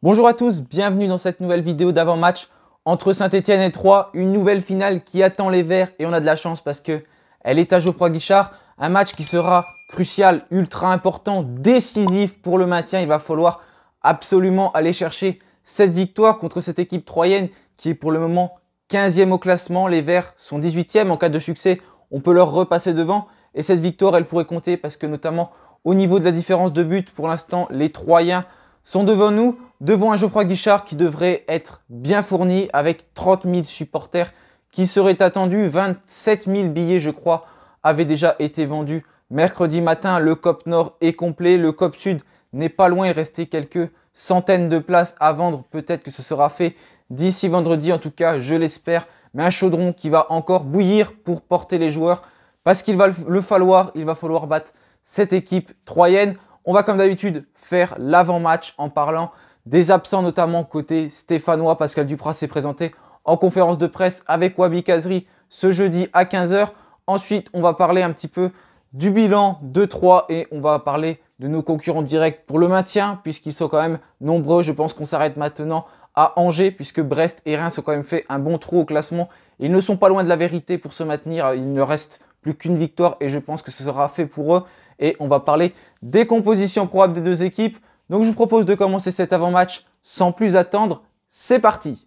Bonjour à tous, bienvenue dans cette nouvelle vidéo d'avant-match entre Saint-Etienne et Troyes, une nouvelle finale qui attend les Verts et on a de la chance parce que elle est à Geoffroy Guichard, un match qui sera crucial, ultra important, décisif pour le maintien, il va falloir absolument aller chercher cette victoire contre cette équipe troyenne qui est pour le moment 15e au classement, les Verts sont 18e, en cas de succès on peut leur repasser devant et cette victoire elle pourrait compter parce que notamment au niveau de la différence de but pour l'instant les Troyens sont devant nous, devant un Geoffroy Guichard qui devrait être bien fourni avec 30 000 supporters qui seraient attendus. 27 000 billets, je crois, avaient déjà été vendus mercredi matin. Le COP Nord est complet, le COP Sud n'est pas loin, il restait quelques centaines de places à vendre. Peut-être que ce sera fait d'ici vendredi, en tout cas, je l'espère. Mais un chaudron qui va encore bouillir pour porter les joueurs parce qu'il va le falloir, il va falloir battre cette équipe troyenne. On va comme d'habitude faire l'avant-match en parlant des absents notamment côté stéphanois, Pascal Duprat s'est présenté en conférence de presse avec Wabi Kazri ce jeudi à 15h. Ensuite, on va parler un petit peu du bilan 2-3 et on va parler de nos concurrents directs pour le maintien puisqu'ils sont quand même nombreux. Je pense qu'on s'arrête maintenant à Angers puisque Brest et Reims ont quand même fait un bon trou au classement. Ils ne sont pas loin de la vérité pour se maintenir. Il ne reste plus qu'une victoire et je pense que ce sera fait pour eux. Et on va parler des compositions probables des deux équipes. Donc je vous propose de commencer cet avant-match sans plus attendre. C'est parti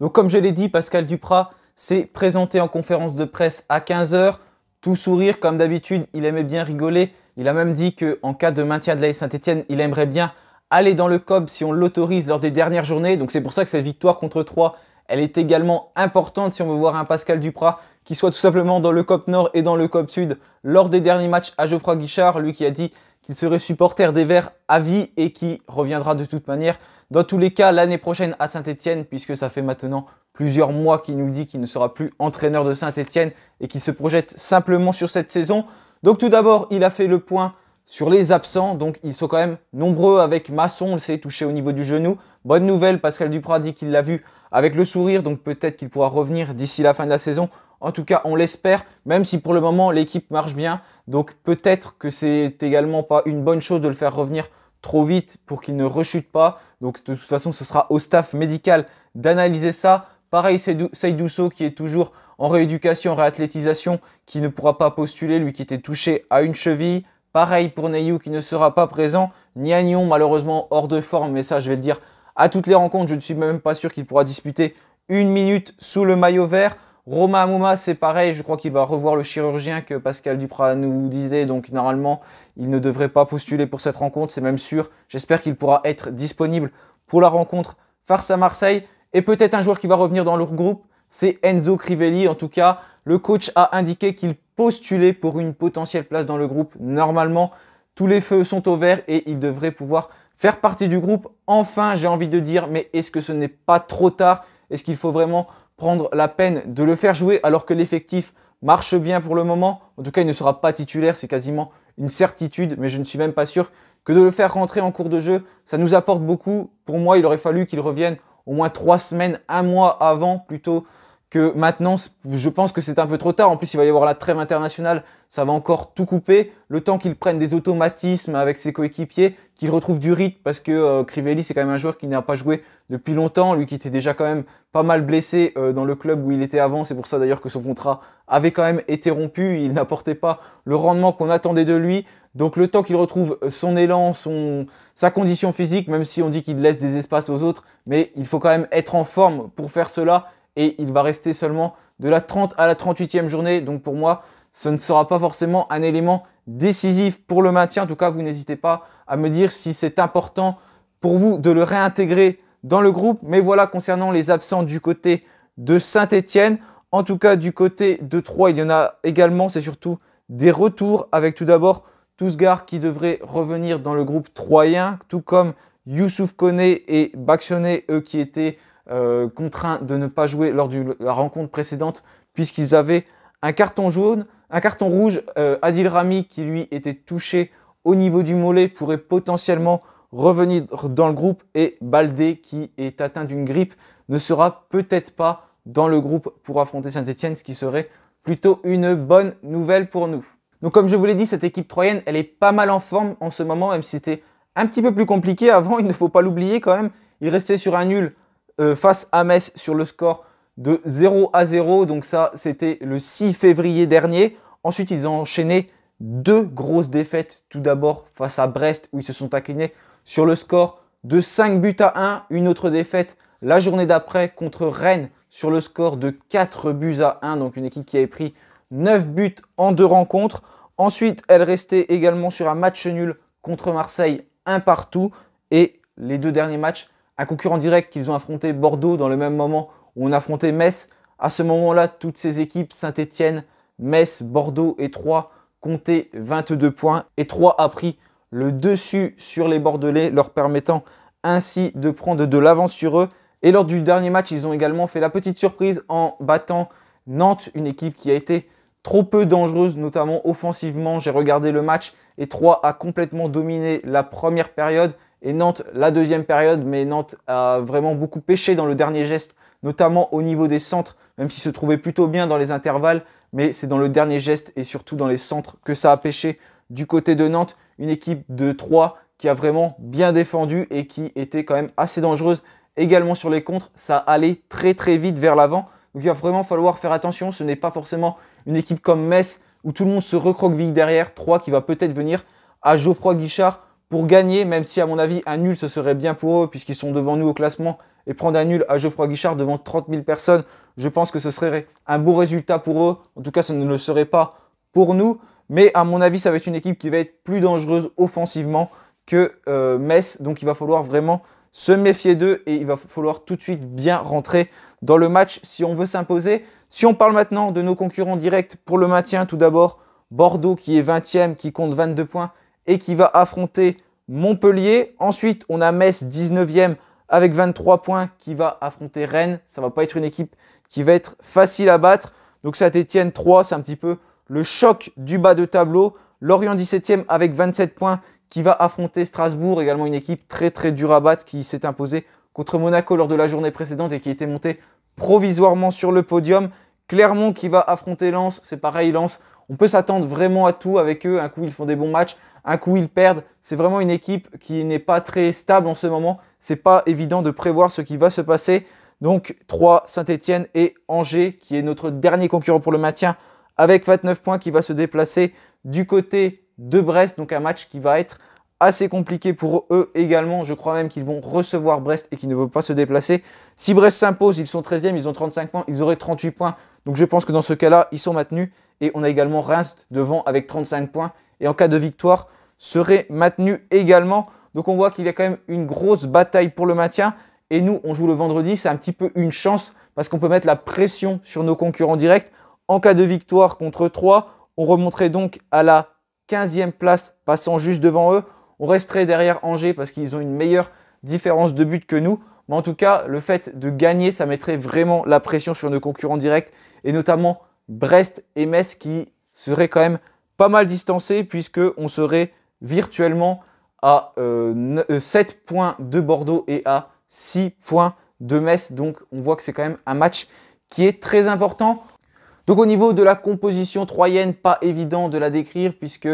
Donc comme je l'ai dit, Pascal Duprat s'est présenté en conférence de presse à 15h, tout sourire comme d'habitude, il aimait bien rigoler, il a même dit qu'en cas de maintien de l'AS Saint-Etienne, il aimerait bien aller dans le COB si on l'autorise lors des dernières journées, donc c'est pour ça que cette victoire contre 3 elle est également importante si on veut voir un Pascal Duprat qui soit tout simplement dans le COP Nord et dans le COP Sud lors des derniers matchs à Geoffroy Guichard, lui qui a dit qu'il serait supporter des Verts à vie et qui reviendra de toute manière dans tous les cas l'année prochaine à Saint-Etienne puisque ça fait maintenant plusieurs mois qu'il nous dit qu'il ne sera plus entraîneur de Saint-Etienne et qu'il se projette simplement sur cette saison. Donc tout d'abord, il a fait le point sur les absents, donc ils sont quand même nombreux avec Masson, on le sait, touché au niveau du genou. Bonne nouvelle, Pascal Duprat dit qu'il l'a vu avec le sourire, donc peut-être qu'il pourra revenir d'ici la fin de la saison. En tout cas, on l'espère, même si pour le moment l'équipe marche bien. Donc peut-être que c'est également pas une bonne chose de le faire revenir trop vite pour qu'il ne rechute pas. Donc de toute façon, ce sera au staff médical d'analyser ça. Pareil, Seydusso qui est toujours en rééducation, réathlétisation, qui ne pourra pas postuler, lui qui était touché à une cheville. Pareil pour Neyou qui ne sera pas présent. Nianion malheureusement hors de forme, mais ça je vais le dire à toutes les rencontres. Je ne suis même pas sûr qu'il pourra disputer une minute sous le maillot vert. Roma Amouma, c'est pareil, je crois qu'il va revoir le chirurgien que Pascal Duprat nous disait, donc normalement, il ne devrait pas postuler pour cette rencontre, c'est même sûr. J'espère qu'il pourra être disponible pour la rencontre face à Marseille. Et peut-être un joueur qui va revenir dans leur groupe, c'est Enzo Crivelli. En tout cas, le coach a indiqué qu'il postulait pour une potentielle place dans le groupe. Normalement, tous les feux sont au vert et il devrait pouvoir faire partie du groupe. Enfin, j'ai envie de dire, mais est-ce que ce n'est pas trop tard Est-ce qu'il faut vraiment prendre la peine de le faire jouer alors que l'effectif marche bien pour le moment En tout cas, il ne sera pas titulaire, c'est quasiment une certitude, mais je ne suis même pas sûr que de le faire rentrer en cours de jeu, ça nous apporte beaucoup. Pour moi, il aurait fallu qu'il revienne au moins trois semaines, un mois avant plutôt que maintenant, je pense que c'est un peu trop tard. En plus, il va y avoir la trêve internationale, ça va encore tout couper. Le temps qu'il prenne des automatismes avec ses coéquipiers, qu'il retrouve du rythme, parce que euh, Crivelli, c'est quand même un joueur qui n'a pas joué depuis longtemps, lui qui était déjà quand même pas mal blessé euh, dans le club où il était avant. C'est pour ça d'ailleurs que son contrat avait quand même été rompu. Il n'apportait pas le rendement qu'on attendait de lui. Donc le temps qu'il retrouve euh, son élan, son, sa condition physique, même si on dit qu'il laisse des espaces aux autres, mais il faut quand même être en forme pour faire cela et il va rester seulement de la 30 à la 38e journée. Donc pour moi, ce ne sera pas forcément un élément décisif pour le maintien. En tout cas, vous n'hésitez pas à me dire si c'est important pour vous de le réintégrer dans le groupe. Mais voilà, concernant les absents du côté de saint étienne en tout cas du côté de Troyes, il y en a également, c'est surtout des retours avec tout d'abord Tousgar qui devrait revenir dans le groupe troyen, tout comme Youssouf Kone et Bakshone, eux qui étaient euh, contraint de ne pas jouer lors de la rencontre précédente puisqu'ils avaient un carton jaune, un carton rouge. Euh, Adil Rami qui lui était touché au niveau du mollet pourrait potentiellement revenir dans le groupe et Baldé qui est atteint d'une grippe ne sera peut-être pas dans le groupe pour affronter Saint-Etienne, ce qui serait plutôt une bonne nouvelle pour nous. Donc comme je vous l'ai dit, cette équipe troyenne, elle est pas mal en forme en ce moment, même si c'était un petit peu plus compliqué avant, il ne faut pas l'oublier quand même. Il restait sur un nul euh, face à Metz sur le score de 0 à 0. Donc ça, c'était le 6 février dernier. Ensuite, ils ont enchaîné deux grosses défaites. Tout d'abord face à Brest où ils se sont inclinés sur le score de 5 buts à 1. Une autre défaite la journée d'après contre Rennes sur le score de 4 buts à 1. Donc une équipe qui avait pris 9 buts en deux rencontres. Ensuite, elle restait également sur un match nul contre Marseille, un partout. Et les deux derniers matchs, un concurrent direct qu'ils ont affronté Bordeaux dans le même moment où on affrontait Metz. À ce moment-là, toutes ces équipes, Saint-Etienne, Metz, Bordeaux et Troyes, comptaient 22 points et Troyes a pris le dessus sur les Bordelais, leur permettant ainsi de prendre de l'avance sur eux. Et lors du dernier match, ils ont également fait la petite surprise en battant Nantes, une équipe qui a été trop peu dangereuse, notamment offensivement. J'ai regardé le match et Troyes a complètement dominé la première période et Nantes la deuxième période, mais Nantes a vraiment beaucoup pêché dans le dernier geste, notamment au niveau des centres, même s'il se trouvait plutôt bien dans les intervalles, mais c'est dans le dernier geste et surtout dans les centres que ça a pêché du côté de Nantes, une équipe de 3 qui a vraiment bien défendu et qui était quand même assez dangereuse également sur les contres, ça allait très très vite vers l'avant. Donc il va vraiment falloir faire attention, ce n'est pas forcément une équipe comme Metz où tout le monde se recroqueville derrière, 3 qui va peut-être venir à Geoffroy Guichard pour gagner, même si à mon avis un nul ce serait bien pour eux puisqu'ils sont devant nous au classement et prendre un nul à Geoffroy Guichard devant 30 000 personnes, je pense que ce serait un bon résultat pour eux. En tout cas, ce ne le serait pas pour nous. Mais à mon avis, ça va être une équipe qui va être plus dangereuse offensivement que euh, Metz. Donc il va falloir vraiment se méfier d'eux et il va falloir tout de suite bien rentrer dans le match si on veut s'imposer. Si on parle maintenant de nos concurrents directs pour le maintien, tout d'abord Bordeaux qui est 20e, qui compte 22 points et qui va affronter Montpellier. Ensuite, on a Metz 19e avec 23 points qui va affronter Rennes. Ça va pas être une équipe qui va être facile à battre. Donc ça, Tétienne 3, c'est un petit peu le choc du bas de tableau. Lorient 17e avec 27 points qui va affronter Strasbourg, également une équipe très très dure à battre qui s'est imposée contre Monaco lors de la journée précédente et qui était montée provisoirement sur le podium. Clermont qui va affronter Lens, c'est pareil Lens, on peut s'attendre vraiment à tout avec eux. Un coup, ils font des bons matchs, un coup, ils perdent. C'est vraiment une équipe qui n'est pas très stable en ce moment. C'est pas évident de prévoir ce qui va se passer. Donc 3, Saint-Etienne et Angers, qui est notre dernier concurrent pour le maintien, avec 29 points, qui va se déplacer du côté de Brest. Donc un match qui va être assez compliqué pour eux également. Je crois même qu'ils vont recevoir Brest et qu'ils ne veulent pas se déplacer. Si Brest s'impose, ils sont 13e, ils ont 35 points, ils auraient 38 points. Donc je pense que dans ce cas-là, ils sont maintenus. Et on a également Reims devant avec 35 points. Et en cas de victoire, serait maintenu également. Donc on voit qu'il y a quand même une grosse bataille pour le maintien. Et nous, on joue le vendredi. C'est un petit peu une chance parce qu'on peut mettre la pression sur nos concurrents directs. En cas de victoire contre 3, on remonterait donc à la 15e place, passant juste devant eux. On resterait derrière Angers parce qu'ils ont une meilleure différence de but que nous. Mais en tout cas, le fait de gagner, ça mettrait vraiment la pression sur nos concurrents directs, et notamment Brest et Metz qui seraient quand même pas mal distancés, puisqu'on serait virtuellement à 7 euh, points de Bordeaux et à 6 points de Metz. Donc on voit que c'est quand même un match qui est très important. Donc au niveau de la composition troyenne, pas évident de la décrire puisque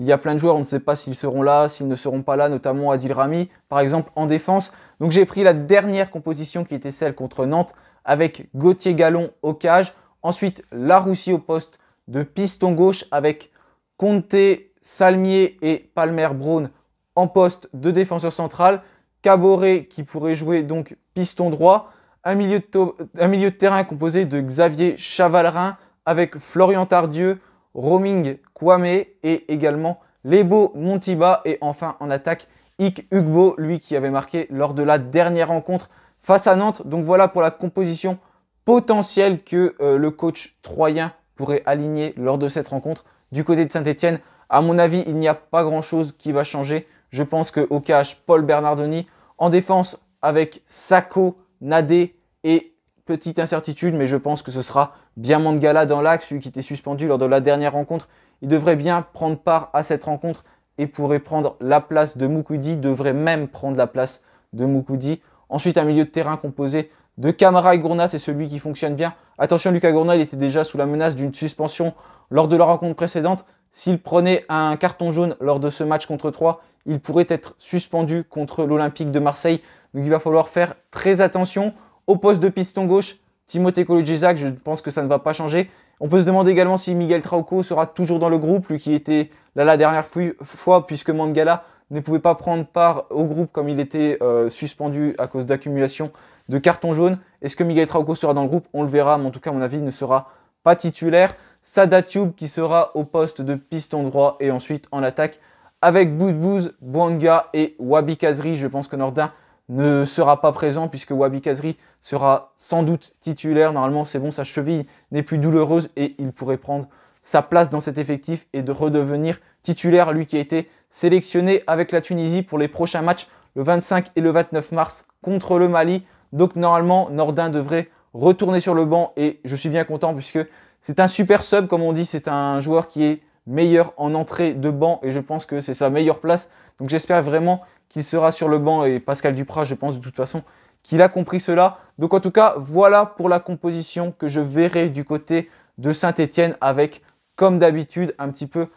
il y a plein de joueurs, on ne sait pas s'ils seront là, s'ils ne seront pas là, notamment Adil Rami, par exemple, en défense. Donc j'ai pris la dernière composition qui était celle contre Nantes, avec Gauthier Gallon au cage. Ensuite, Laroussi au poste de piston gauche, avec Conte, Salmier et Palmer Brown en poste de défenseur central. Caboret qui pourrait jouer donc piston droit. Un milieu, de, un milieu de terrain composé de Xavier Chavalerin avec Florian Tardieu, Roming Kwame et également Lebo Montiba. Et enfin en attaque, Ick Ugbo, lui qui avait marqué lors de la dernière rencontre face à Nantes. Donc voilà pour la composition potentielle que euh, le coach troyen pourrait aligner lors de cette rencontre. Du côté de Saint-Etienne, à mon avis, il n'y a pas grand-chose qui va changer. Je pense que au cash, Paul Bernardoni en défense avec Sako, Nadé et petite incertitude, mais je pense que ce sera bien Mangala dans l'axe, celui qui était suspendu lors de la dernière rencontre. Il devrait bien prendre part à cette rencontre et pourrait prendre la place de Mukudi, devrait même prendre la place de Mukudi. Ensuite, un milieu de terrain composé de Camara et Gourna, c'est celui qui fonctionne bien. Attention, Lucas Gourna, il était déjà sous la menace d'une suspension lors de la rencontre précédente. S'il prenait un carton jaune lors de ce match contre 3, il pourrait être suspendu contre l'Olympique de Marseille. Donc il va falloir faire très attention au poste de piston gauche. Timothée Cologezak, je pense que ça ne va pas changer. On peut se demander également si Miguel Trauco sera toujours dans le groupe, lui qui était là la dernière fois, puisque Mangala ne pouvait pas prendre part au groupe comme il était euh, suspendu à cause d'accumulation de cartons jaunes. Est-ce que Miguel Trauco sera dans le groupe On le verra, mais en tout cas, à mon avis, il ne sera pas titulaire. Sada Tube qui sera au poste de piston droit et ensuite en attaque avec Boudbouz, Buanga et Wabi Kazri. Je pense que Nordin ne sera pas présent puisque Wabi Kazri sera sans doute titulaire. Normalement, c'est bon, sa cheville n'est plus douloureuse et il pourrait prendre sa place dans cet effectif et de redevenir titulaire, lui qui a été sélectionné avec la Tunisie pour les prochains matchs le 25 et le 29 mars contre le Mali. Donc normalement, Nordin devrait retourner sur le banc et je suis bien content puisque c'est un super sub, comme on dit, c'est un joueur qui est meilleur en entrée de banc et je pense que c'est sa meilleure place. Donc j'espère vraiment qu'il sera sur le banc et Pascal Duprat, je pense de toute façon qu'il a compris cela. Donc en tout cas, voilà pour la composition que je verrai du côté de Saint-Etienne avec, comme d'habitude, un petit peu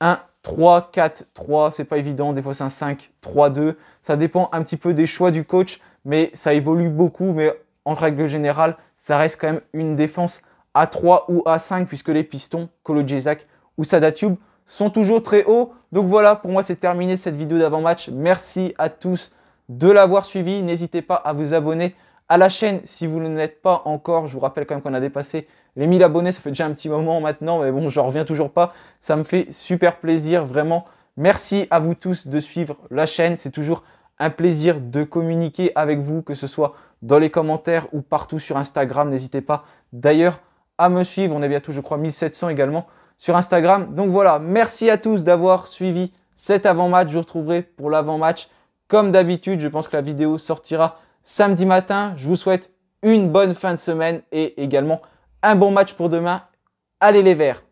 un 3-4-3. C'est pas évident, des fois c'est un 5-3-2. Ça dépend un petit peu des choix du coach, mais ça évolue beaucoup. Mais en règle générale, ça reste quand même une défense à 3 ou à 5 puisque les pistons, Colo Jezak ou Sadatube sont toujours très hauts. Donc voilà, pour moi, c'est terminé cette vidéo d'avant-match. Merci à tous de l'avoir suivi. N'hésitez pas à vous abonner à la chaîne si vous ne l'êtes pas encore. Je vous rappelle quand même qu'on a dépassé les 1000 abonnés. Ça fait déjà un petit moment maintenant, mais bon, j'en reviens toujours pas. Ça me fait super plaisir, vraiment. Merci à vous tous de suivre la chaîne. C'est toujours un plaisir de communiquer avec vous, que ce soit dans les commentaires ou partout sur Instagram. N'hésitez pas d'ailleurs à me suivre. On est bientôt, je crois, 1700 également sur Instagram. Donc voilà, merci à tous d'avoir suivi cet avant-match. Je vous retrouverai pour l'avant-match comme d'habitude. Je pense que la vidéo sortira samedi matin. Je vous souhaite une bonne fin de semaine et également un bon match pour demain. Allez les verts